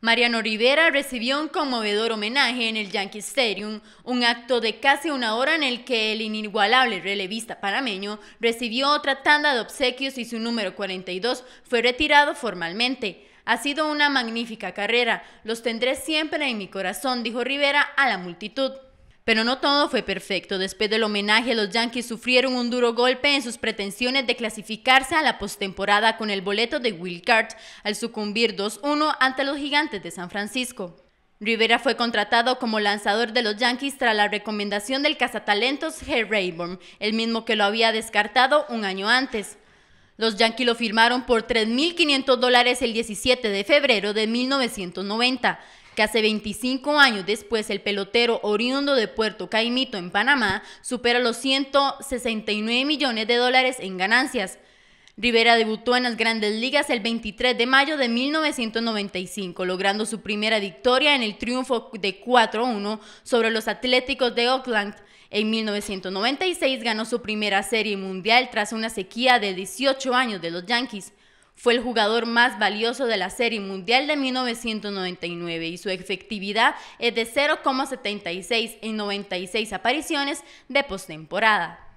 Mariano Rivera recibió un conmovedor homenaje en el Yankee Stadium, un acto de casi una hora en el que el inigualable relevista panameño recibió otra tanda de obsequios y su número 42 fue retirado formalmente. Ha sido una magnífica carrera, los tendré siempre en mi corazón, dijo Rivera a la multitud. Pero no todo fue perfecto. Después del homenaje, los Yankees sufrieron un duro golpe en sus pretensiones de clasificarse a la postemporada con el boleto de Will Cart al sucumbir 2-1 ante los Gigantes de San Francisco. Rivera fue contratado como lanzador de los Yankees tras la recomendación del cazatalentos Herr Rayburn, el mismo que lo había descartado un año antes. Los Yankees lo firmaron por 3.500 dólares el 17 de febrero de 1990. Casi 25 años después el pelotero oriundo de Puerto Caimito en Panamá supera los 169 millones de dólares en ganancias. Rivera debutó en las grandes ligas el 23 de mayo de 1995, logrando su primera victoria en el triunfo de 4-1 sobre los Atléticos de Oakland. En 1996 ganó su primera serie mundial tras una sequía de 18 años de los Yankees. Fue el jugador más valioso de la Serie Mundial de 1999 y su efectividad es de 0,76 en 96 apariciones de postemporada.